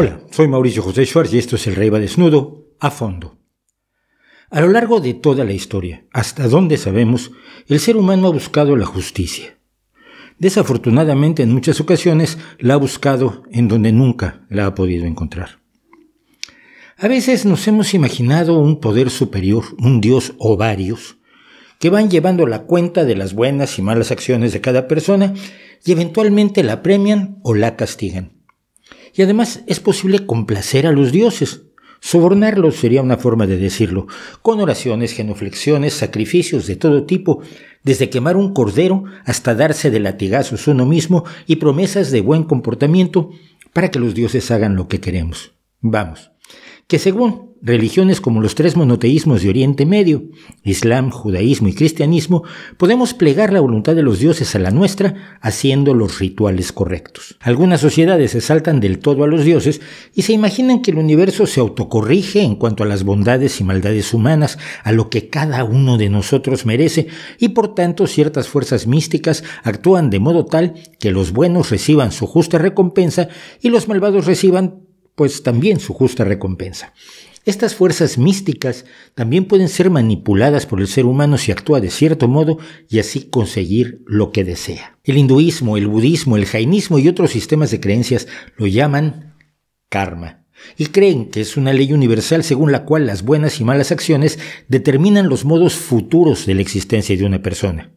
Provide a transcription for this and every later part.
Hola, soy Mauricio José Schwartz y esto es El Rey va desnudo a fondo. A lo largo de toda la historia, hasta donde sabemos, el ser humano ha buscado la justicia. Desafortunadamente en muchas ocasiones la ha buscado en donde nunca la ha podido encontrar. A veces nos hemos imaginado un poder superior, un dios o varios, que van llevando la cuenta de las buenas y malas acciones de cada persona y eventualmente la premian o la castigan. Y además es posible complacer a los dioses. Sobornarlos sería una forma de decirlo, con oraciones, genuflexiones, sacrificios de todo tipo, desde quemar un cordero hasta darse de latigazos uno mismo y promesas de buen comportamiento para que los dioses hagan lo que queremos. Vamos, que según religiones como los tres monoteísmos de Oriente Medio, Islam, judaísmo y cristianismo, podemos plegar la voluntad de los dioses a la nuestra haciendo los rituales correctos. Algunas sociedades se saltan del todo a los dioses y se imaginan que el universo se autocorrige en cuanto a las bondades y maldades humanas, a lo que cada uno de nosotros merece, y por tanto ciertas fuerzas místicas actúan de modo tal que los buenos reciban su justa recompensa y los malvados reciban pues también su justa recompensa. Estas fuerzas místicas también pueden ser manipuladas por el ser humano si actúa de cierto modo y así conseguir lo que desea. El hinduismo, el budismo, el jainismo y otros sistemas de creencias lo llaman karma y creen que es una ley universal según la cual las buenas y malas acciones determinan los modos futuros de la existencia de una persona.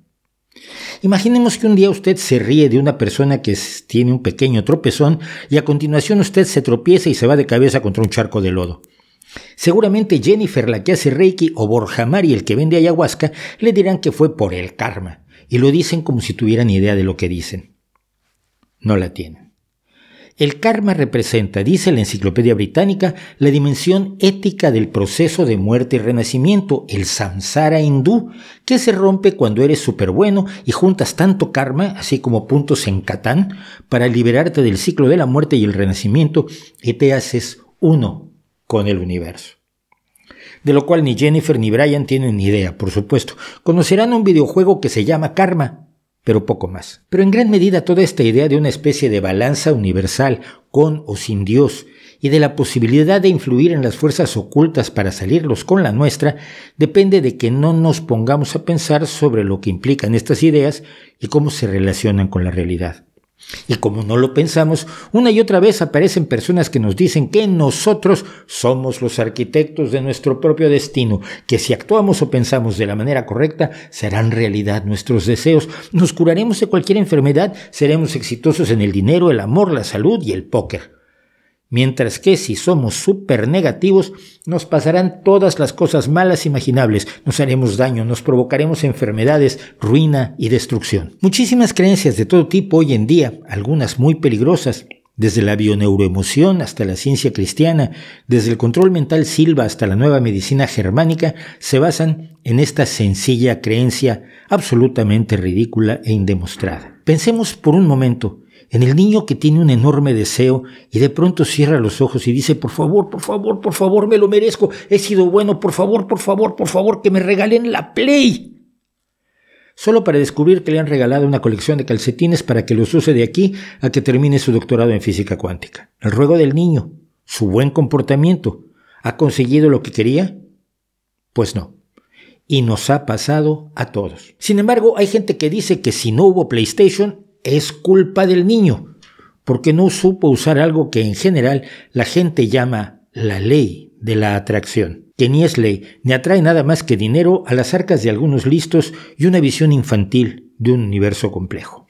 Imaginemos que un día usted se ríe de una persona que tiene un pequeño tropezón y a continuación usted se tropieza y se va de cabeza contra un charco de lodo. Seguramente Jennifer, la que hace Reiki, o Borja Mari, el que vende ayahuasca, le dirán que fue por el karma, y lo dicen como si tuvieran idea de lo que dicen. No la tienen. El karma representa, dice la Enciclopedia Británica, la dimensión ética del proceso de muerte y renacimiento, el samsara hindú, que se rompe cuando eres súper bueno y juntas tanto karma, así como puntos en Catán, para liberarte del ciclo de la muerte y el renacimiento y te haces uno con el universo. De lo cual ni Jennifer ni Brian tienen ni idea, por supuesto. Conocerán un videojuego que se llama Karma, pero poco más. Pero en gran medida toda esta idea de una especie de balanza universal, con o sin Dios, y de la posibilidad de influir en las fuerzas ocultas para salirlos con la nuestra, depende de que no nos pongamos a pensar sobre lo que implican estas ideas y cómo se relacionan con la realidad. Y como no lo pensamos, una y otra vez aparecen personas que nos dicen que nosotros somos los arquitectos de nuestro propio destino, que si actuamos o pensamos de la manera correcta, serán realidad nuestros deseos, nos curaremos de cualquier enfermedad, seremos exitosos en el dinero, el amor, la salud y el póker. Mientras que si somos súper negativos, nos pasarán todas las cosas malas imaginables, nos haremos daño, nos provocaremos enfermedades, ruina y destrucción. Muchísimas creencias de todo tipo hoy en día, algunas muy peligrosas, desde la bioneuroemoción hasta la ciencia cristiana, desde el control mental silva hasta la nueva medicina germánica, se basan en esta sencilla creencia absolutamente ridícula e indemostrada. Pensemos por un momento en el niño que tiene un enorme deseo y de pronto cierra los ojos y dice, por favor, por favor, por favor, me lo merezco, he sido bueno, por favor, por favor, por favor, que me regalen la Play. Solo para descubrir que le han regalado una colección de calcetines para que los use de aquí a que termine su doctorado en física cuántica. El ruego del niño, su buen comportamiento, ¿ha conseguido lo que quería? Pues no y nos ha pasado a todos. Sin embargo, hay gente que dice que si no hubo PlayStation, es culpa del niño, porque no supo usar algo que en general la gente llama la ley de la atracción, que ni es ley, ni atrae nada más que dinero a las arcas de algunos listos y una visión infantil de un universo complejo.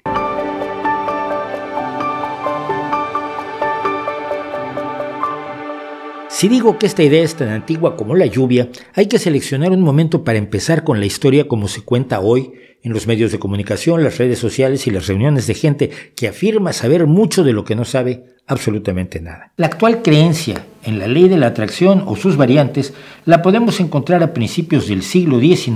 Si digo que esta idea es tan antigua como la lluvia, hay que seleccionar un momento para empezar con la historia como se cuenta hoy en los medios de comunicación, las redes sociales y las reuniones de gente que afirma saber mucho de lo que no sabe absolutamente nada. La actual creencia en la ley de la atracción o sus variantes la podemos encontrar a principios del siglo XIX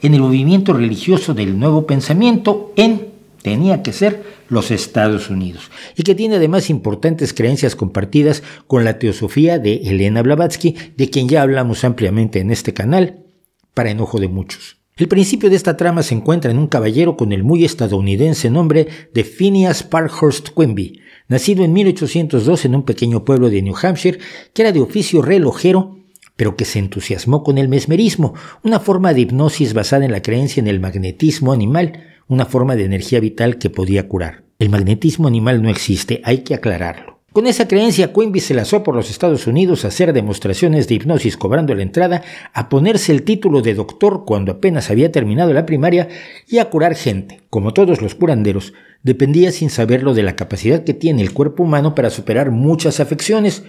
en el movimiento religioso del nuevo pensamiento en tenía que ser los Estados Unidos, y que tiene además importantes creencias compartidas con la teosofía de Elena Blavatsky, de quien ya hablamos ampliamente en este canal, para enojo de muchos. El principio de esta trama se encuentra en un caballero con el muy estadounidense nombre de Phineas Parkhurst Quimby, nacido en 1802 en un pequeño pueblo de New Hampshire, que era de oficio relojero pero que se entusiasmó con el mesmerismo, una forma de hipnosis basada en la creencia en el magnetismo animal, una forma de energía vital que podía curar. El magnetismo animal no existe, hay que aclararlo. Con esa creencia, Quimby se lanzó por los Estados Unidos a hacer demostraciones de hipnosis cobrando la entrada, a ponerse el título de doctor cuando apenas había terminado la primaria y a curar gente. Como todos los curanderos, dependía sin saberlo de la capacidad que tiene el cuerpo humano para superar muchas afecciones,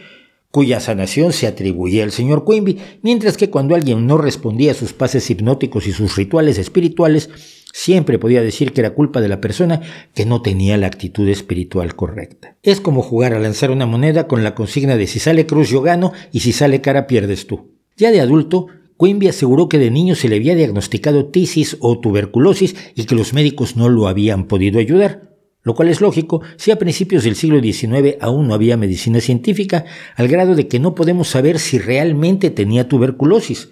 cuya sanación se atribuía al señor Quimby, mientras que cuando alguien no respondía a sus pases hipnóticos y sus rituales espirituales, Siempre podía decir que era culpa de la persona que no tenía la actitud espiritual correcta. Es como jugar a lanzar una moneda con la consigna de si sale cruz yo gano y si sale cara pierdes tú. Ya de adulto, Quimby aseguró que de niño se le había diagnosticado tisis o tuberculosis y que los médicos no lo habían podido ayudar. Lo cual es lógico si a principios del siglo XIX aún no había medicina científica, al grado de que no podemos saber si realmente tenía tuberculosis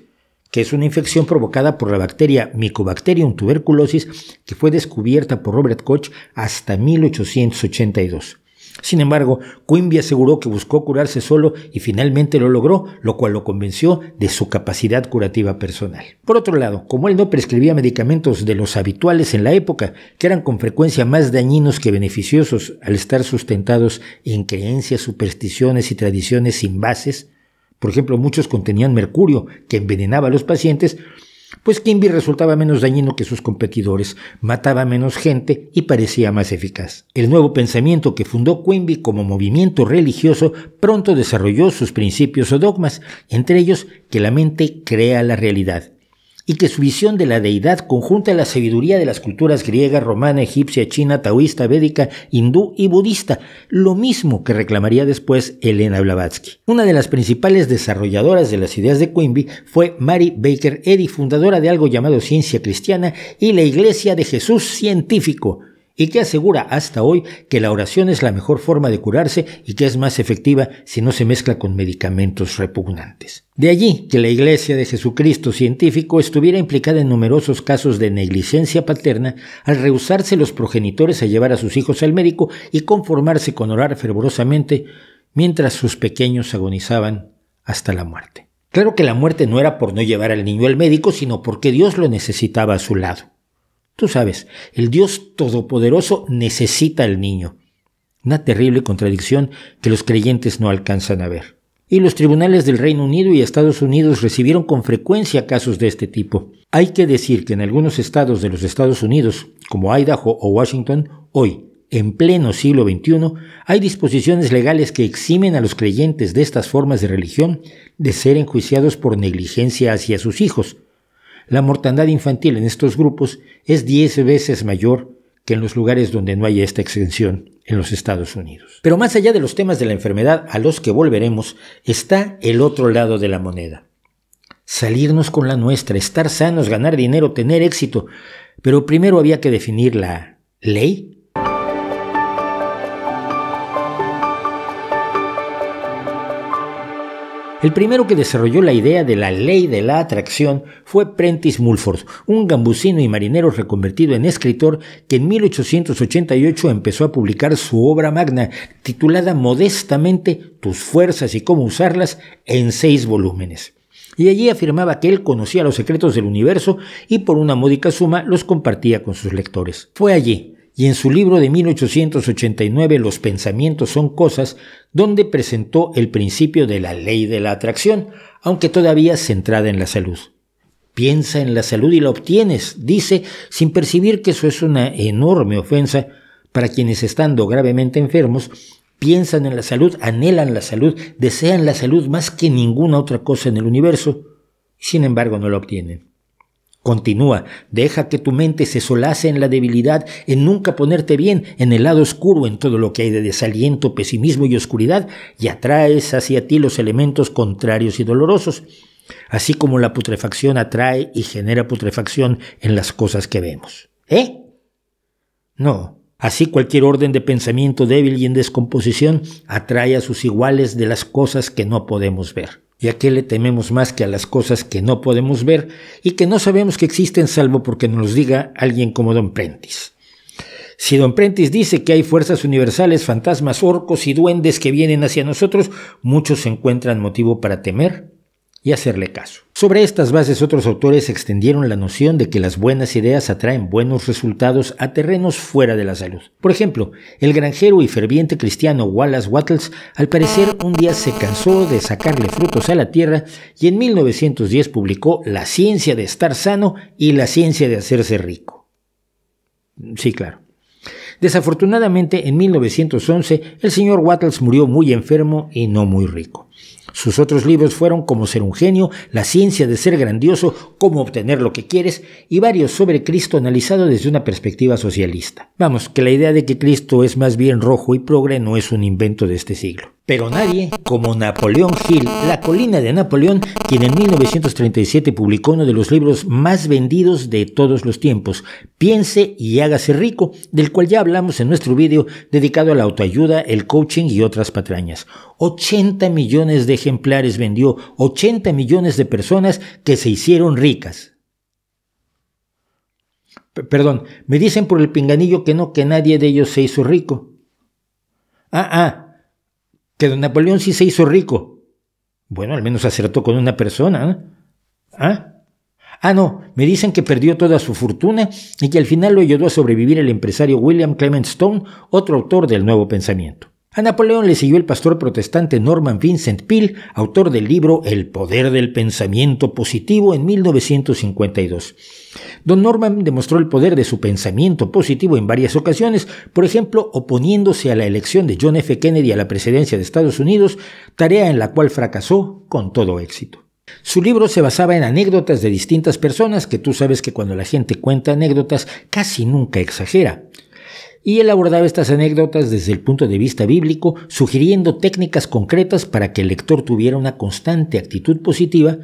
que es una infección provocada por la bacteria Mycobacterium tuberculosis que fue descubierta por Robert Koch hasta 1882. Sin embargo, Quimby aseguró que buscó curarse solo y finalmente lo logró, lo cual lo convenció de su capacidad curativa personal. Por otro lado, como él no prescribía medicamentos de los habituales en la época, que eran con frecuencia más dañinos que beneficiosos al estar sustentados en creencias, supersticiones y tradiciones sin bases, por ejemplo, muchos contenían mercurio, que envenenaba a los pacientes, pues Quimby resultaba menos dañino que sus competidores, mataba menos gente y parecía más eficaz. El nuevo pensamiento que fundó Quimby como movimiento religioso pronto desarrolló sus principios o dogmas, entre ellos que la mente crea la realidad y que su visión de la deidad conjunta la sabiduría de las culturas griega, romana, egipcia, china, taoísta, védica, hindú y budista, lo mismo que reclamaría después Elena Blavatsky. Una de las principales desarrolladoras de las ideas de Quimby fue Mary Baker Eddy, fundadora de algo llamado Ciencia Cristiana y la Iglesia de Jesús Científico, y que asegura hasta hoy que la oración es la mejor forma de curarse y que es más efectiva si no se mezcla con medicamentos repugnantes. De allí que la Iglesia de Jesucristo científico estuviera implicada en numerosos casos de negligencia paterna al rehusarse los progenitores a llevar a sus hijos al médico y conformarse con orar fervorosamente mientras sus pequeños agonizaban hasta la muerte. Claro que la muerte no era por no llevar al niño al médico, sino porque Dios lo necesitaba a su lado. Tú sabes, el Dios Todopoderoso necesita al niño. Una terrible contradicción que los creyentes no alcanzan a ver. Y los tribunales del Reino Unido y Estados Unidos recibieron con frecuencia casos de este tipo. Hay que decir que en algunos estados de los Estados Unidos, como Idaho o Washington, hoy, en pleno siglo XXI, hay disposiciones legales que eximen a los creyentes de estas formas de religión de ser enjuiciados por negligencia hacia sus hijos, la mortandad infantil en estos grupos es 10 veces mayor que en los lugares donde no hay esta extensión en los Estados Unidos. Pero más allá de los temas de la enfermedad a los que volveremos, está el otro lado de la moneda. Salirnos con la nuestra, estar sanos, ganar dinero, tener éxito. Pero primero había que definir la ley El primero que desarrolló la idea de la ley de la atracción fue Prentice Mulford, un gambusino y marinero reconvertido en escritor que en 1888 empezó a publicar su obra magna, titulada modestamente Tus fuerzas y cómo usarlas, en seis volúmenes. Y allí afirmaba que él conocía los secretos del universo y por una módica suma los compartía con sus lectores. Fue allí, y en su libro de 1889 Los pensamientos son cosas, donde presentó el principio de la ley de la atracción, aunque todavía centrada en la salud. Piensa en la salud y la obtienes, dice, sin percibir que eso es una enorme ofensa para quienes estando gravemente enfermos piensan en la salud, anhelan la salud, desean la salud más que ninguna otra cosa en el universo, sin embargo no la obtienen. Continúa, deja que tu mente se solace en la debilidad, en nunca ponerte bien, en el lado oscuro, en todo lo que hay de desaliento, pesimismo y oscuridad, y atraes hacia ti los elementos contrarios y dolorosos, así como la putrefacción atrae y genera putrefacción en las cosas que vemos. ¿Eh? No, así cualquier orden de pensamiento débil y en descomposición atrae a sus iguales de las cosas que no podemos ver. ¿Y a qué le tememos más que a las cosas que no podemos ver y que no sabemos que existen salvo porque nos diga alguien como Don Prentice? Si Don Prentice dice que hay fuerzas universales, fantasmas, orcos y duendes que vienen hacia nosotros, muchos encuentran motivo para temer y hacerle caso. Sobre estas bases otros autores extendieron la noción de que las buenas ideas atraen buenos resultados a terrenos fuera de la salud. Por ejemplo, el granjero y ferviente cristiano Wallace Wattles al parecer un día se cansó de sacarle frutos a la tierra y en 1910 publicó La ciencia de estar sano y la ciencia de hacerse rico. Sí, claro. Desafortunadamente, en 1911 el señor Wattles murió muy enfermo y no muy rico. Sus otros libros fueron Como ser un genio, La ciencia de ser grandioso, Cómo obtener lo que quieres y varios sobre Cristo analizado desde una perspectiva socialista. Vamos, que la idea de que Cristo es más bien rojo y progre no es un invento de este siglo. Pero nadie, como Napoleón Hill, La colina de Napoleón, quien en 1937 publicó uno de los libros más vendidos de todos los tiempos, Piense y hágase rico, del cual ya hablamos en nuestro vídeo dedicado a la autoayuda, el coaching y otras patrañas. 80 millones de ejemplares vendió, 80 millones de personas que se hicieron ricas. perdón, me dicen por el pinganillo que no, que nadie de ellos se hizo rico. Ah, ah, que don Napoleón sí se hizo rico. Bueno, al menos acertó con una persona. ¿Ah? Ah, no, me dicen que perdió toda su fortuna y que al final lo ayudó a sobrevivir el empresario William Clement Stone, otro autor del Nuevo Pensamiento. A Napoleón le siguió el pastor protestante Norman Vincent Peale, autor del libro El poder del pensamiento positivo en 1952. Don Norman demostró el poder de su pensamiento positivo en varias ocasiones, por ejemplo, oponiéndose a la elección de John F. Kennedy a la presidencia de Estados Unidos, tarea en la cual fracasó con todo éxito. Su libro se basaba en anécdotas de distintas personas, que tú sabes que cuando la gente cuenta anécdotas casi nunca exagera y él abordaba estas anécdotas desde el punto de vista bíblico, sugiriendo técnicas concretas para que el lector tuviera una constante actitud positiva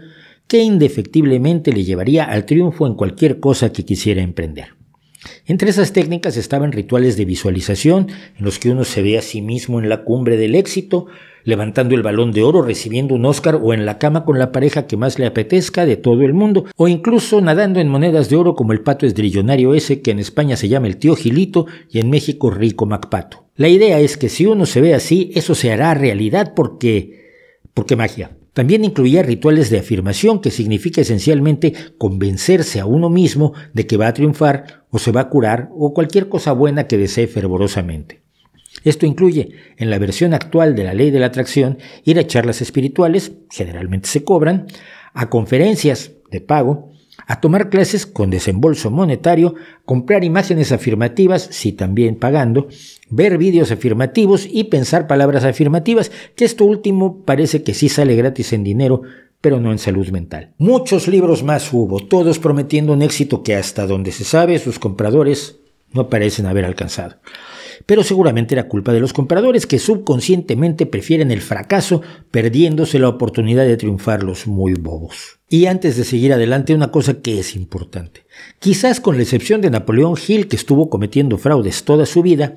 que indefectiblemente le llevaría al triunfo en cualquier cosa que quisiera emprender. Entre esas técnicas estaban rituales de visualización, en los que uno se ve a sí mismo en la cumbre del éxito, levantando el balón de oro, recibiendo un Oscar o en la cama con la pareja que más le apetezca de todo el mundo, o incluso nadando en monedas de oro como el pato esdrillonario ese que en España se llama el tío Gilito y en México Rico Macpato. La idea es que si uno se ve así, eso se hará realidad porque... porque magia. También incluía rituales de afirmación que significa esencialmente convencerse a uno mismo de que va a triunfar o se va a curar o cualquier cosa buena que desee fervorosamente. Esto incluye, en la versión actual de la ley de la atracción, ir a charlas espirituales, generalmente se cobran, a conferencias de pago, a tomar clases con desembolso monetario, comprar imágenes afirmativas, si también pagando, ver vídeos afirmativos y pensar palabras afirmativas, que esto último parece que sí sale gratis en dinero, pero no en salud mental. Muchos libros más hubo, todos prometiendo un éxito que hasta donde se sabe sus compradores no parecen haber alcanzado pero seguramente era culpa de los compradores que subconscientemente prefieren el fracaso perdiéndose la oportunidad de triunfar los muy bobos. Y antes de seguir adelante, una cosa que es importante. Quizás con la excepción de Napoleón Hill, que estuvo cometiendo fraudes toda su vida,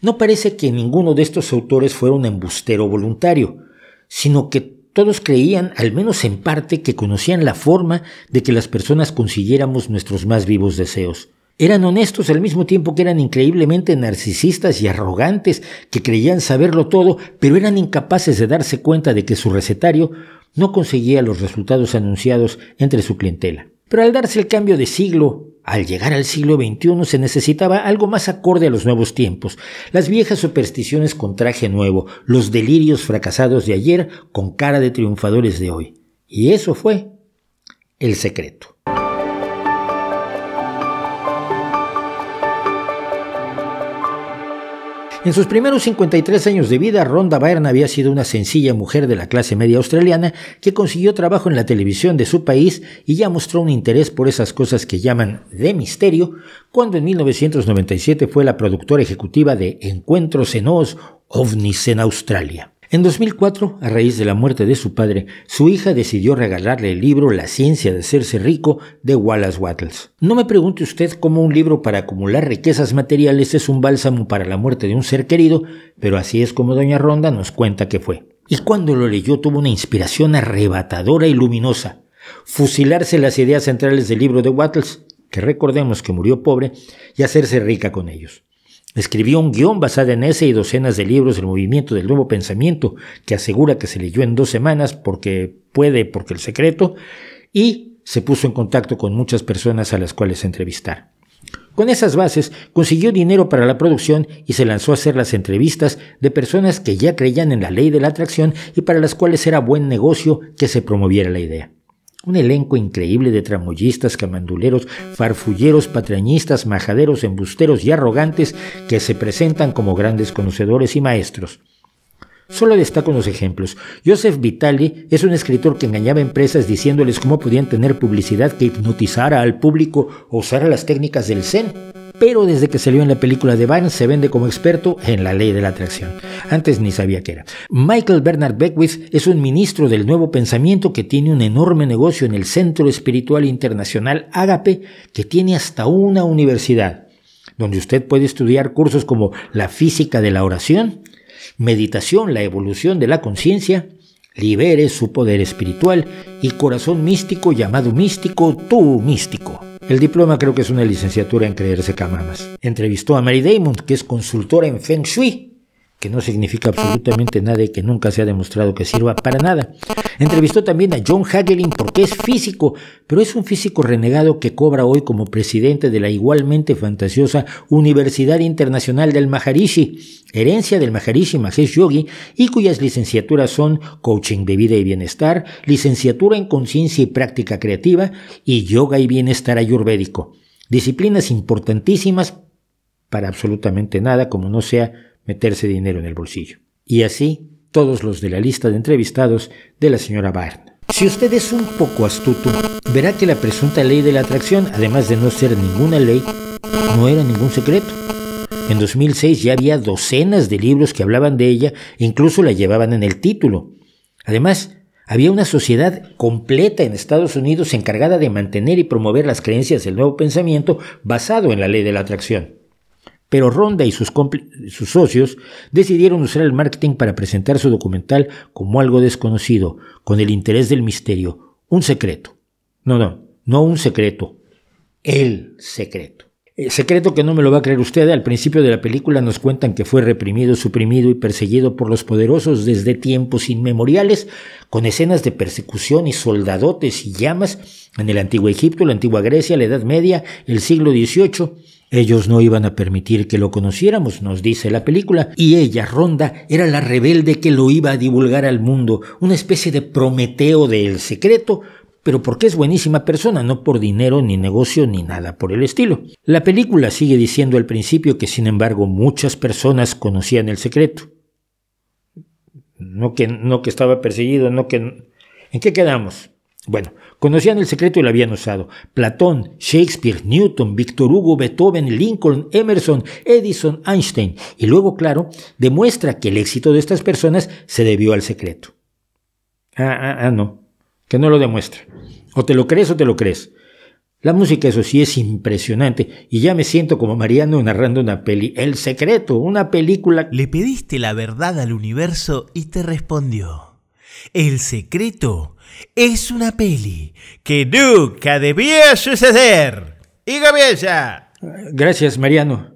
no parece que ninguno de estos autores fuera un embustero voluntario, sino que todos creían, al menos en parte, que conocían la forma de que las personas consiguiéramos nuestros más vivos deseos. Eran honestos al mismo tiempo que eran increíblemente narcisistas y arrogantes, que creían saberlo todo, pero eran incapaces de darse cuenta de que su recetario no conseguía los resultados anunciados entre su clientela. Pero al darse el cambio de siglo, al llegar al siglo XXI se necesitaba algo más acorde a los nuevos tiempos, las viejas supersticiones con traje nuevo, los delirios fracasados de ayer con cara de triunfadores de hoy. Y eso fue el secreto. En sus primeros 53 años de vida, Rhonda Byrne había sido una sencilla mujer de la clase media australiana que consiguió trabajo en la televisión de su país y ya mostró un interés por esas cosas que llaman de misterio, cuando en 1997 fue la productora ejecutiva de Encuentros en Oz, OVNIS en Australia. En 2004, a raíz de la muerte de su padre, su hija decidió regalarle el libro La ciencia de hacerse rico de Wallace Wattles. No me pregunte usted cómo un libro para acumular riquezas materiales es un bálsamo para la muerte de un ser querido, pero así es como doña Ronda nos cuenta que fue. Y cuando lo leyó tuvo una inspiración arrebatadora y luminosa. Fusilarse las ideas centrales del libro de Wattles, que recordemos que murió pobre, y hacerse rica con ellos. Escribió un guión basado en ese y docenas de libros del movimiento del nuevo pensamiento, que asegura que se leyó en dos semanas porque puede, porque el secreto, y se puso en contacto con muchas personas a las cuales entrevistar. Con esas bases, consiguió dinero para la producción y se lanzó a hacer las entrevistas de personas que ya creían en la ley de la atracción y para las cuales era buen negocio que se promoviera la idea. Un elenco increíble de tramoyistas, camanduleros, farfulleros, patrañistas, majaderos, embusteros y arrogantes que se presentan como grandes conocedores y maestros. Solo destaco unos ejemplos. Joseph Vitali es un escritor que engañaba a empresas diciéndoles cómo podían tener publicidad que hipnotizara al público o usara las técnicas del Zen pero desde que salió en la película de Van se vende como experto en la ley de la atracción. Antes ni sabía qué era. Michael Bernard Beckwith es un ministro del nuevo pensamiento que tiene un enorme negocio en el Centro Espiritual Internacional Agape, que tiene hasta una universidad, donde usted puede estudiar cursos como la física de la oración, meditación, la evolución de la conciencia, libere su poder espiritual y corazón místico llamado místico, tú místico. El diploma creo que es una licenciatura en creerse camamas. Entrevistó a Mary Damon, que es consultora en Feng Shui, que no significa absolutamente nada y que nunca se ha demostrado que sirva para nada. Entrevistó también a John Hagelin porque es físico, pero es un físico renegado que cobra hoy como presidente de la igualmente fantasiosa Universidad Internacional del Maharishi, herencia del Maharishi Mahesh Yogi, y cuyas licenciaturas son Coaching de Vida y Bienestar, Licenciatura en Conciencia y Práctica Creativa y Yoga y Bienestar Ayurvédico. Disciplinas importantísimas para absolutamente nada como no sea meterse dinero en el bolsillo. Y así todos los de la lista de entrevistados de la señora Byrne. Si usted es un poco astuto, verá que la presunta ley de la atracción, además de no ser ninguna ley, no era ningún secreto. En 2006 ya había docenas de libros que hablaban de ella, incluso la llevaban en el título. Además, había una sociedad completa en Estados Unidos encargada de mantener y promover las creencias del nuevo pensamiento basado en la ley de la atracción pero Ronda y sus, socios decidieron usar el marketing para presentar su documental como algo desconocido, con el interés del misterio, un secreto. No, no, no un secreto, el secreto. El secreto que no me lo va a creer usted, al principio de la película nos cuentan que fue reprimido, suprimido y perseguido por los poderosos desde tiempos inmemoriales, con escenas de persecución y soldadotes y llamas en el antiguo Egipto, la antigua Grecia, la Edad Media, el siglo XVIII ellos no iban a permitir que lo conociéramos, nos dice la película, y ella, Ronda, era la rebelde que lo iba a divulgar al mundo, una especie de Prometeo del secreto, pero porque es buenísima persona, no por dinero, ni negocio, ni nada por el estilo. La película sigue diciendo al principio que, sin embargo, muchas personas conocían el secreto. No que, no que estaba perseguido, no que... ¿En qué quedamos? Bueno, conocían el secreto y lo habían usado. Platón, Shakespeare, Newton, Víctor Hugo, Beethoven, Lincoln, Emerson, Edison, Einstein. Y luego, claro, demuestra que el éxito de estas personas se debió al secreto. Ah, ah, ah, no, que no lo demuestra. O te lo crees o te lo crees. La música, eso sí, es impresionante y ya me siento como Mariano narrando una peli. El secreto, una película. Le pediste la verdad al universo y te respondió. El secreto es una peli que nunca debía suceder. Y comienza. Gracias, Mariano.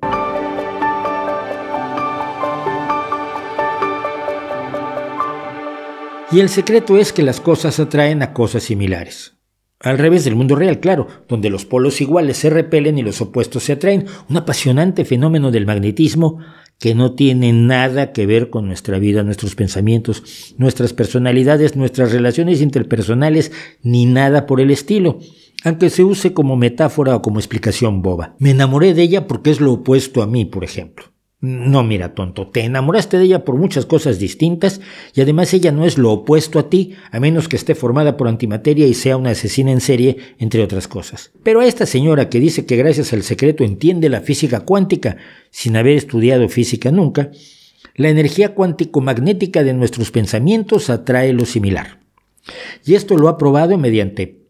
Y el secreto es que las cosas atraen a cosas similares. Al revés del mundo real, claro, donde los polos iguales se repelen y los opuestos se atraen, un apasionante fenómeno del magnetismo que no tiene nada que ver con nuestra vida, nuestros pensamientos, nuestras personalidades, nuestras relaciones interpersonales, ni nada por el estilo aunque se use como metáfora o como explicación boba. Me enamoré de ella porque es lo opuesto a mí, por ejemplo. No, mira, tonto, te enamoraste de ella por muchas cosas distintas y además ella no es lo opuesto a ti, a menos que esté formada por antimateria y sea una asesina en serie, entre otras cosas. Pero a esta señora que dice que gracias al secreto entiende la física cuántica, sin haber estudiado física nunca, la energía cuántico-magnética de nuestros pensamientos atrae lo similar. Y esto lo ha probado mediante...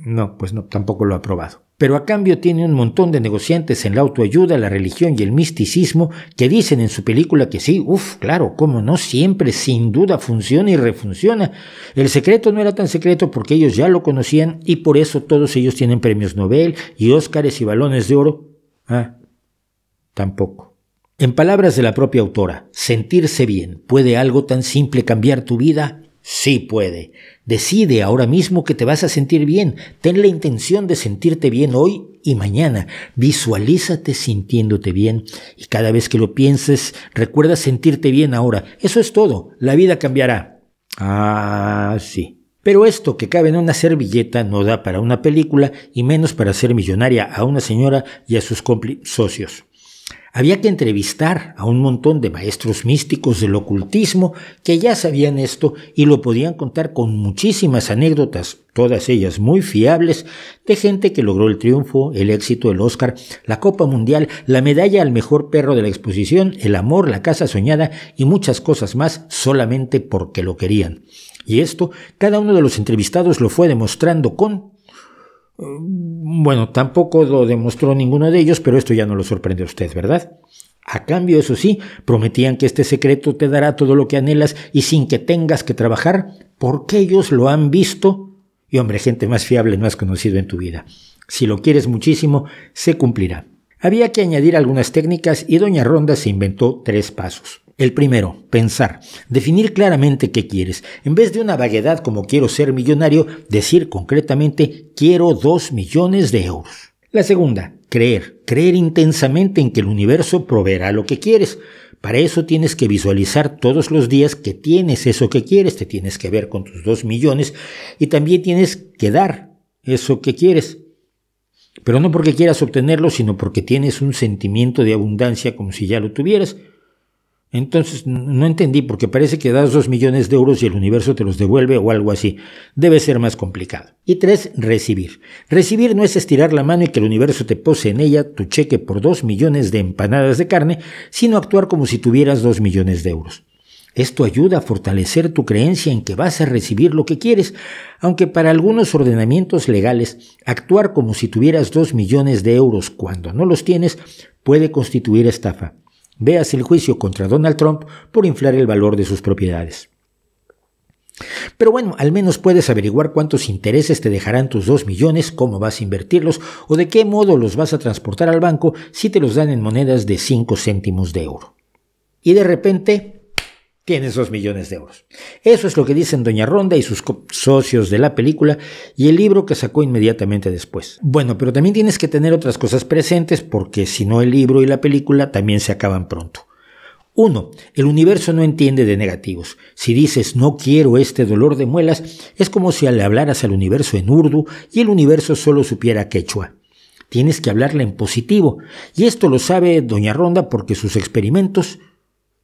No, pues no, tampoco lo ha probado pero a cambio tiene un montón de negociantes en la autoayuda, la religión y el misticismo que dicen en su película que sí, uff, claro, cómo no, siempre, sin duda, funciona y refunciona. El secreto no era tan secreto porque ellos ya lo conocían y por eso todos ellos tienen premios Nobel y Óscares y balones de oro. Ah, tampoco. En palabras de la propia autora, sentirse bien, ¿puede algo tan simple cambiar tu vida? Sí puede. Decide ahora mismo que te vas a sentir bien. Ten la intención de sentirte bien hoy y mañana. Visualízate sintiéndote bien y cada vez que lo pienses, recuerda sentirte bien ahora. Eso es todo. La vida cambiará. Ah, sí. Pero esto que cabe en una servilleta no da para una película y menos para ser millonaria a una señora y a sus socios. Había que entrevistar a un montón de maestros místicos del ocultismo que ya sabían esto y lo podían contar con muchísimas anécdotas, todas ellas muy fiables, de gente que logró el triunfo, el éxito, el Oscar, la Copa Mundial, la medalla al mejor perro de la exposición, el amor, la casa soñada y muchas cosas más solamente porque lo querían. Y esto cada uno de los entrevistados lo fue demostrando con Mm, bueno, tampoco lo demostró ninguno de ellos, pero esto ya no lo sorprende a usted, ¿verdad? A cambio, eso sí, prometían que este secreto te dará todo lo que anhelas y sin que tengas que trabajar, porque ellos lo han visto. Y hombre, gente más fiable no has conocido en tu vida. Si lo quieres muchísimo, se cumplirá. Había que añadir algunas técnicas y Doña Ronda se inventó tres pasos. El primero, pensar. Definir claramente qué quieres. En vez de una vaguedad como quiero ser millonario, decir concretamente quiero dos millones de euros. La segunda, creer. Creer intensamente en que el universo proveerá lo que quieres. Para eso tienes que visualizar todos los días que tienes eso que quieres, te tienes que ver con tus dos millones y también tienes que dar eso que quieres. Pero no porque quieras obtenerlo, sino porque tienes un sentimiento de abundancia como si ya lo tuvieras. Entonces, no entendí, porque parece que das dos millones de euros y el universo te los devuelve o algo así. Debe ser más complicado. Y tres, recibir. Recibir no es estirar la mano y que el universo te pose en ella tu cheque por dos millones de empanadas de carne, sino actuar como si tuvieras dos millones de euros. Esto ayuda a fortalecer tu creencia en que vas a recibir lo que quieres, aunque para algunos ordenamientos legales, actuar como si tuvieras dos millones de euros cuando no los tienes puede constituir estafa. Veas el juicio contra Donald Trump por inflar el valor de sus propiedades. Pero bueno, al menos puedes averiguar cuántos intereses te dejarán tus 2 millones, cómo vas a invertirlos o de qué modo los vas a transportar al banco si te los dan en monedas de 5 céntimos de euro. Y de repente, tienes dos millones de euros. Eso es lo que dicen Doña Ronda y sus socios de la película y el libro que sacó inmediatamente después. Bueno, pero también tienes que tener otras cosas presentes porque si no el libro y la película también se acaban pronto. Uno, El universo no entiende de negativos. Si dices no quiero este dolor de muelas, es como si le hablaras al universo en urdu y el universo solo supiera quechua tienes que hablarle en positivo. Y esto lo sabe Doña Ronda porque sus experimentos...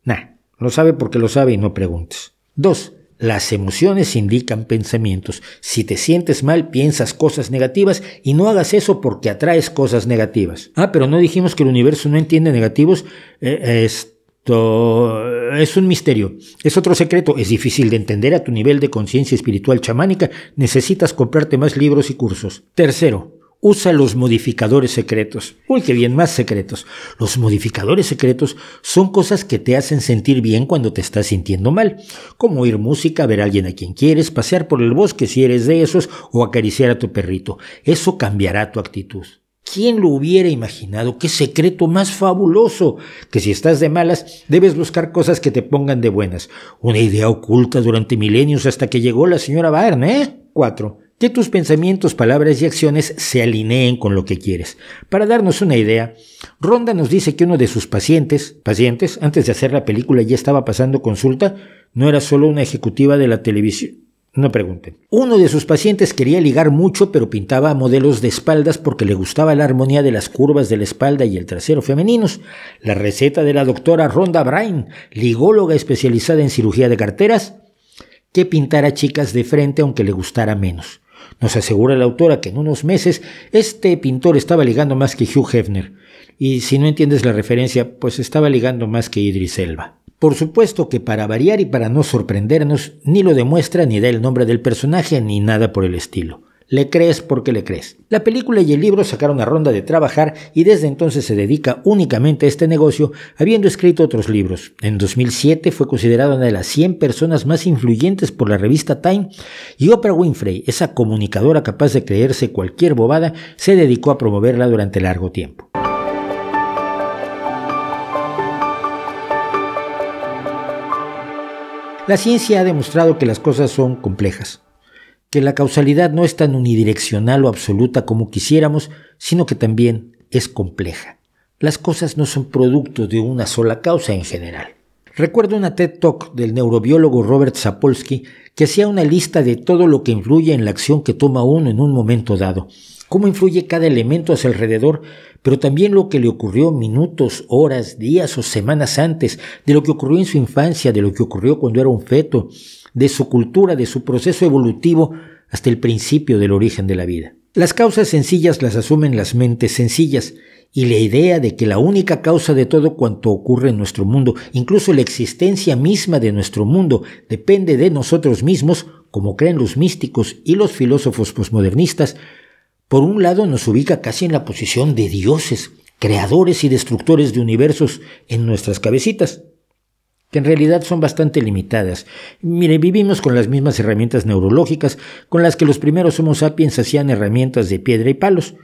Nah, lo sabe porque lo sabe y no preguntes. 2. Las emociones indican pensamientos. Si te sientes mal, piensas cosas negativas y no hagas eso porque atraes cosas negativas. Ah, pero no dijimos que el universo no entiende negativos. Eh, esto es un misterio. Es otro secreto. Es difícil de entender a tu nivel de conciencia espiritual chamánica. Necesitas comprarte más libros y cursos. Tercero, usa los modificadores secretos. Uy, qué bien, más secretos. Los modificadores secretos son cosas que te hacen sentir bien cuando te estás sintiendo mal, como oír música, ver a alguien a quien quieres, pasear por el bosque si eres de esos, o acariciar a tu perrito. Eso cambiará tu actitud. ¿Quién lo hubiera imaginado? ¡Qué secreto más fabuloso! Que si estás de malas, debes buscar cosas que te pongan de buenas. Una idea oculta durante milenios hasta que llegó la señora Baerne. ¿eh? 4 que tus pensamientos, palabras y acciones se alineen con lo que quieres. Para darnos una idea, Ronda nos dice que uno de sus pacientes, pacientes, antes de hacer la película ya estaba pasando consulta, no era solo una ejecutiva de la televisión. No pregunten. Uno de sus pacientes quería ligar mucho, pero pintaba modelos de espaldas porque le gustaba la armonía de las curvas de la espalda y el trasero femeninos. La receta de la doctora Ronda Brain, ligóloga especializada en cirugía de carteras, que pintara chicas de frente aunque le gustara menos. Nos asegura la autora que en unos meses este pintor estaba ligando más que Hugh Hefner. Y si no entiendes la referencia, pues estaba ligando más que Idris Elba. Por supuesto que para variar y para no sorprendernos, ni lo demuestra ni da el nombre del personaje ni nada por el estilo. Le crees porque le crees. La película y el libro sacaron a Ronda de trabajar y desde entonces se dedica únicamente a este negocio, habiendo escrito otros libros. En 2007 fue considerada una de las 100 personas más influyentes por la revista Time y Oprah Winfrey, esa comunicadora capaz de creerse cualquier bobada, se dedicó a promoverla durante largo tiempo. La ciencia ha demostrado que las cosas son complejas que la causalidad no es tan unidireccional o absoluta como quisiéramos, sino que también es compleja. Las cosas no son producto de una sola causa en general. Recuerdo una TED Talk del neurobiólogo Robert Sapolsky que hacía una lista de todo lo que influye en la acción que toma uno en un momento dado, cómo influye cada elemento a su alrededor, pero también lo que le ocurrió minutos, horas, días o semanas antes, de lo que ocurrió en su infancia, de lo que ocurrió cuando era un feto, de su cultura, de su proceso evolutivo hasta el principio del origen de la vida. Las causas sencillas las asumen las mentes sencillas y la idea de que la única causa de todo cuanto ocurre en nuestro mundo, incluso la existencia misma de nuestro mundo, depende de nosotros mismos, como creen los místicos y los filósofos posmodernistas, por un lado nos ubica casi en la posición de dioses, creadores y destructores de universos en nuestras cabecitas que en realidad son bastante limitadas. Mire, vivimos con las mismas herramientas neurológicas con las que los primeros Homo sapiens hacían herramientas de piedra y palos,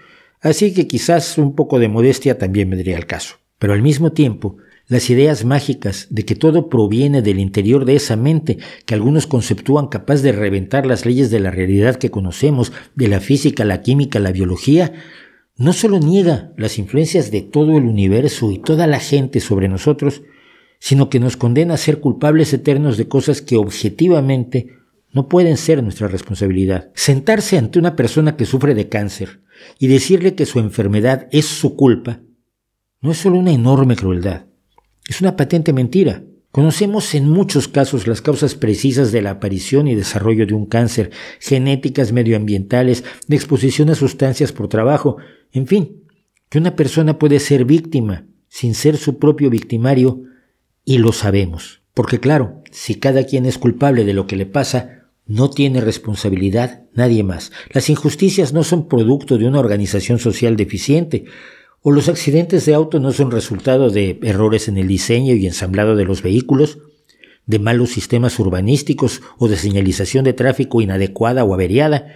así que quizás un poco de modestia también vendría al caso. Pero al mismo tiempo, las ideas mágicas de que todo proviene del interior de esa mente que algunos conceptúan capaz de reventar las leyes de la realidad que conocemos, de la física, la química, la biología, no solo niega las influencias de todo el universo y toda la gente sobre nosotros, sino que nos condena a ser culpables eternos de cosas que objetivamente no pueden ser nuestra responsabilidad. Sentarse ante una persona que sufre de cáncer y decirle que su enfermedad es su culpa no es solo una enorme crueldad, es una patente mentira. Conocemos en muchos casos las causas precisas de la aparición y desarrollo de un cáncer, genéticas medioambientales, de exposición a sustancias por trabajo, en fin, que una persona puede ser víctima sin ser su propio victimario y lo sabemos, porque claro, si cada quien es culpable de lo que le pasa, no tiene responsabilidad nadie más. Las injusticias no son producto de una organización social deficiente, o los accidentes de auto no son resultado de errores en el diseño y ensamblado de los vehículos, de malos sistemas urbanísticos o de señalización de tráfico inadecuada o averiada,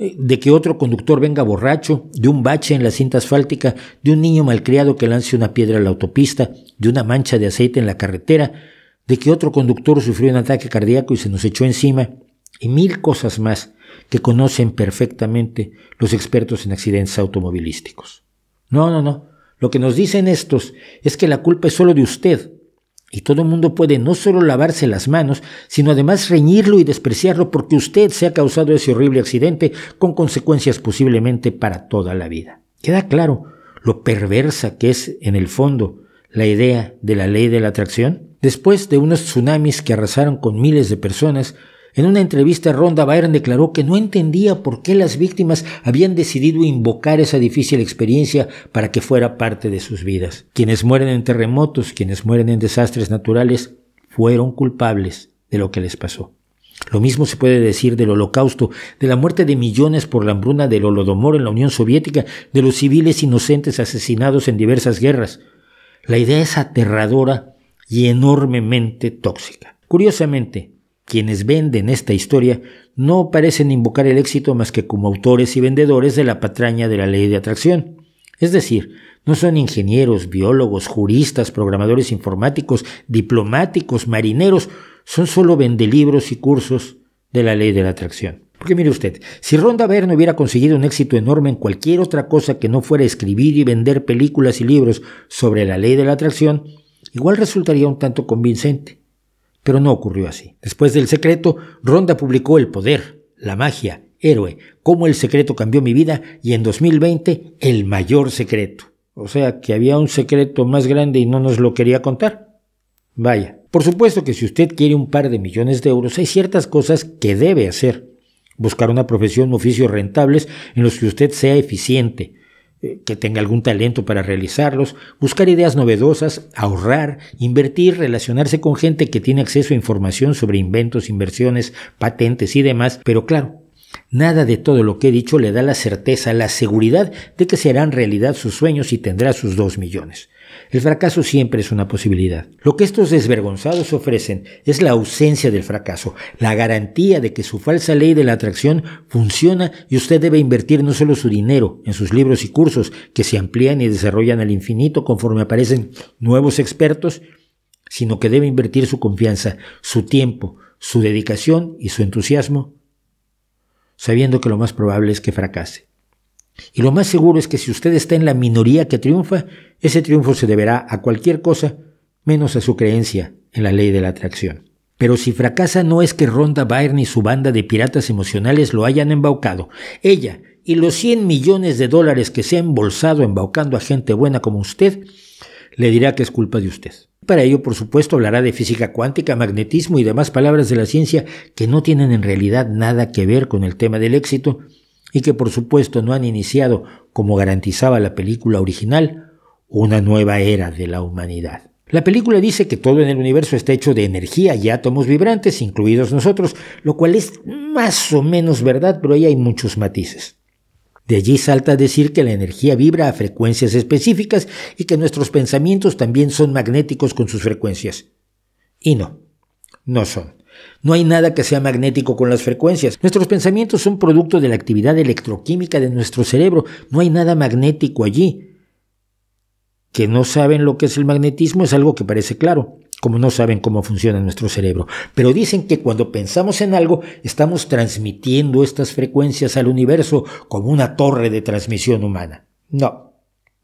de que otro conductor venga borracho, de un bache en la cinta asfáltica, de un niño malcriado que lance una piedra a la autopista, de una mancha de aceite en la carretera, de que otro conductor sufrió un ataque cardíaco y se nos echó encima, y mil cosas más que conocen perfectamente los expertos en accidentes automovilísticos. No, no, no. Lo que nos dicen estos es que la culpa es solo de usted, y todo el mundo puede no solo lavarse las manos, sino además reñirlo y despreciarlo porque usted se ha causado ese horrible accidente con consecuencias posiblemente para toda la vida. Queda claro lo perversa que es en el fondo la idea de la ley de la atracción. Después de unos tsunamis que arrasaron con miles de personas, en una entrevista, Ronda Byron declaró que no entendía por qué las víctimas habían decidido invocar esa difícil experiencia para que fuera parte de sus vidas. Quienes mueren en terremotos, quienes mueren en desastres naturales, fueron culpables de lo que les pasó. Lo mismo se puede decir del holocausto, de la muerte de millones por la hambruna del holodomor en la Unión Soviética, de los civiles inocentes asesinados en diversas guerras. La idea es aterradora y enormemente tóxica. Curiosamente, quienes venden esta historia no parecen invocar el éxito más que como autores y vendedores de la patraña de la ley de atracción. Es decir, no son ingenieros, biólogos, juristas, programadores informáticos, diplomáticos, marineros, son solo vendelibros y cursos de la ley de la atracción. Porque mire usted, si Ronda Verne hubiera conseguido un éxito enorme en cualquier otra cosa que no fuera escribir y vender películas y libros sobre la ley de la atracción, igual resultaría un tanto convincente. Pero no ocurrió así. Después del secreto, Ronda publicó El Poder, La Magia, Héroe, Cómo el secreto cambió mi vida y en 2020 El Mayor Secreto. O sea que había un secreto más grande y no nos lo quería contar. Vaya. Por supuesto que si usted quiere un par de millones de euros, hay ciertas cosas que debe hacer. Buscar una profesión o oficios rentables en los que usted sea eficiente, que tenga algún talento para realizarlos, buscar ideas novedosas, ahorrar, invertir, relacionarse con gente que tiene acceso a información sobre inventos, inversiones, patentes y demás, pero claro, nada de todo lo que he dicho le da la certeza, la seguridad de que se harán realidad sus sueños y tendrá sus dos millones. El fracaso siempre es una posibilidad. Lo que estos desvergonzados ofrecen es la ausencia del fracaso, la garantía de que su falsa ley de la atracción funciona y usted debe invertir no solo su dinero en sus libros y cursos, que se amplían y desarrollan al infinito conforme aparecen nuevos expertos, sino que debe invertir su confianza, su tiempo, su dedicación y su entusiasmo, sabiendo que lo más probable es que fracase. Y lo más seguro es que si usted está en la minoría que triunfa, ese triunfo se deberá a cualquier cosa menos a su creencia en la ley de la atracción. Pero si fracasa no es que Ronda Byrne y su banda de piratas emocionales lo hayan embaucado. Ella y los 100 millones de dólares que se ha embolsado embaucando a gente buena como usted, le dirá que es culpa de usted. Para ello, por supuesto, hablará de física cuántica, magnetismo y demás palabras de la ciencia que no tienen en realidad nada que ver con el tema del éxito, y que por supuesto no han iniciado, como garantizaba la película original, una nueva era de la humanidad. La película dice que todo en el universo está hecho de energía y átomos vibrantes, incluidos nosotros, lo cual es más o menos verdad, pero ahí hay muchos matices. De allí salta a decir que la energía vibra a frecuencias específicas y que nuestros pensamientos también son magnéticos con sus frecuencias. Y no, no son. No hay nada que sea magnético con las frecuencias. Nuestros pensamientos son producto de la actividad electroquímica de nuestro cerebro. No hay nada magnético allí. Que no saben lo que es el magnetismo es algo que parece claro, como no saben cómo funciona nuestro cerebro. Pero dicen que cuando pensamos en algo, estamos transmitiendo estas frecuencias al universo como una torre de transmisión humana. No,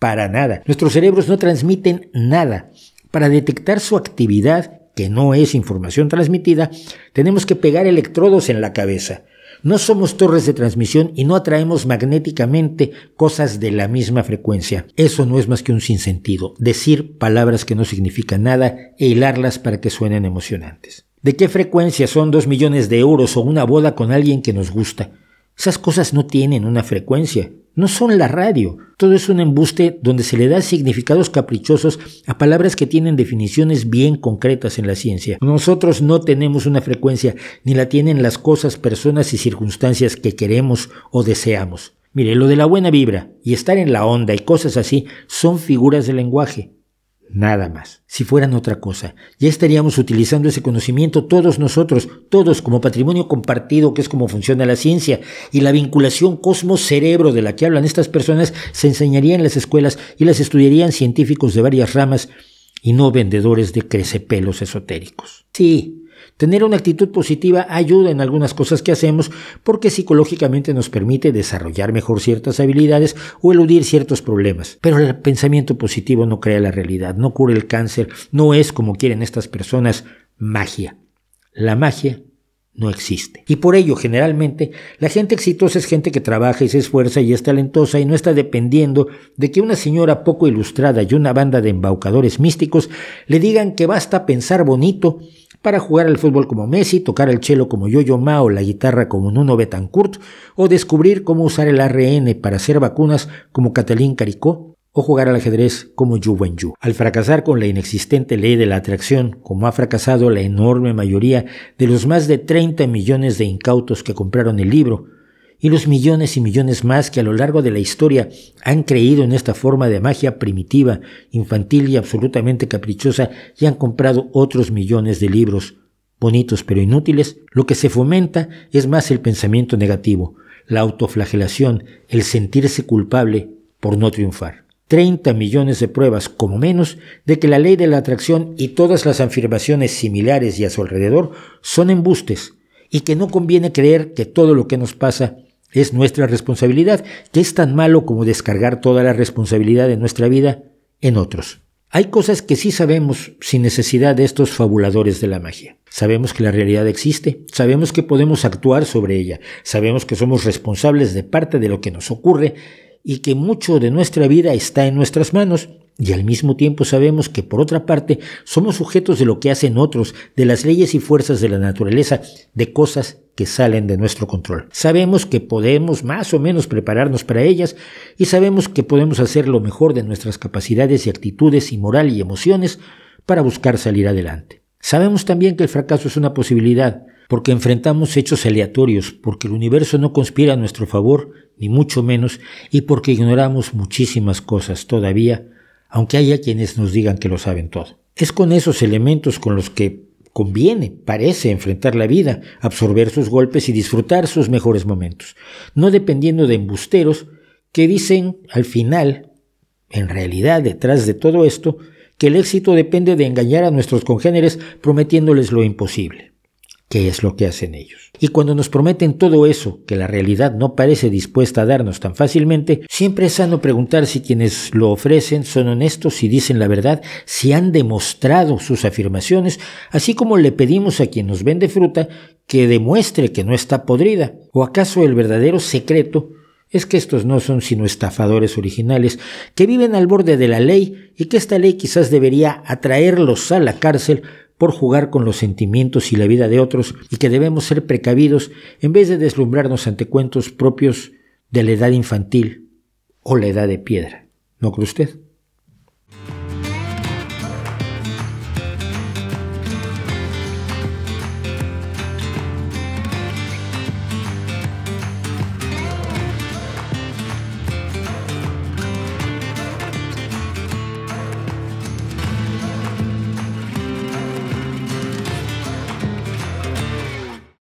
para nada. Nuestros cerebros no transmiten nada. Para detectar su actividad, que no es información transmitida, tenemos que pegar electrodos en la cabeza. No somos torres de transmisión y no atraemos magnéticamente cosas de la misma frecuencia. Eso no es más que un sinsentido, decir palabras que no significan nada e hilarlas para que suenen emocionantes. ¿De qué frecuencia son dos millones de euros o una boda con alguien que nos gusta? Esas cosas no tienen una frecuencia, no son la radio. Todo es un embuste donde se le da significados caprichosos a palabras que tienen definiciones bien concretas en la ciencia. Nosotros no tenemos una frecuencia, ni la tienen las cosas, personas y circunstancias que queremos o deseamos. Mire, lo de la buena vibra y estar en la onda y cosas así son figuras de lenguaje. Nada más. Si fueran otra cosa, ya estaríamos utilizando ese conocimiento todos nosotros, todos como patrimonio compartido, que es como funciona la ciencia, y la vinculación cosmos-cerebro de la que hablan estas personas se enseñaría en las escuelas y las estudiarían científicos de varias ramas y no vendedores de crecepelos esotéricos. Sí, Tener una actitud positiva ayuda en algunas cosas que hacemos porque psicológicamente nos permite desarrollar mejor ciertas habilidades o eludir ciertos problemas. Pero el pensamiento positivo no crea la realidad, no cura el cáncer, no es como quieren estas personas magia. La magia no existe. Y por ello, generalmente, la gente exitosa es gente que trabaja y se esfuerza y es talentosa y no está dependiendo de que una señora poco ilustrada y una banda de embaucadores místicos le digan que basta pensar bonito para jugar al fútbol como Messi, tocar el chelo como Yo-Yo Ma o la guitarra como Nuno Betancourt, o descubrir cómo usar el ARN para hacer vacunas como Catalín Caricó, o jugar al ajedrez como Yu Yu. Al fracasar con la inexistente ley de la atracción, como ha fracasado la enorme mayoría de los más de 30 millones de incautos que compraron el libro, y los millones y millones más que a lo largo de la historia han creído en esta forma de magia primitiva, infantil y absolutamente caprichosa y han comprado otros millones de libros, bonitos pero inútiles, lo que se fomenta es más el pensamiento negativo, la autoflagelación, el sentirse culpable por no triunfar. 30 millones de pruebas, como menos, de que la ley de la atracción y todas las afirmaciones similares y a su alrededor son embustes, y que no conviene creer que todo lo que nos pasa es nuestra responsabilidad, que es tan malo como descargar toda la responsabilidad de nuestra vida en otros. Hay cosas que sí sabemos sin necesidad de estos fabuladores de la magia. Sabemos que la realidad existe, sabemos que podemos actuar sobre ella, sabemos que somos responsables de parte de lo que nos ocurre y que mucho de nuestra vida está en nuestras manos, y al mismo tiempo sabemos que, por otra parte, somos sujetos de lo que hacen otros, de las leyes y fuerzas de la naturaleza, de cosas que salen de nuestro control. Sabemos que podemos más o menos prepararnos para ellas y sabemos que podemos hacer lo mejor de nuestras capacidades y actitudes y moral y emociones para buscar salir adelante. Sabemos también que el fracaso es una posibilidad, porque enfrentamos hechos aleatorios, porque el universo no conspira a nuestro favor, ni mucho menos, y porque ignoramos muchísimas cosas todavía, aunque haya quienes nos digan que lo saben todo. Es con esos elementos con los que conviene, parece, enfrentar la vida, absorber sus golpes y disfrutar sus mejores momentos, no dependiendo de embusteros que dicen al final, en realidad detrás de todo esto, que el éxito depende de engañar a nuestros congéneres prometiéndoles lo imposible qué es lo que hacen ellos. Y cuando nos prometen todo eso, que la realidad no parece dispuesta a darnos tan fácilmente, siempre es sano preguntar si quienes lo ofrecen son honestos, y dicen la verdad, si han demostrado sus afirmaciones, así como le pedimos a quien nos vende fruta que demuestre que no está podrida. ¿O acaso el verdadero secreto es que estos no son sino estafadores originales que viven al borde de la ley y que esta ley quizás debería atraerlos a la cárcel por jugar con los sentimientos y la vida de otros y que debemos ser precavidos en vez de deslumbrarnos ante cuentos propios de la edad infantil o la edad de piedra. ¿No cree usted?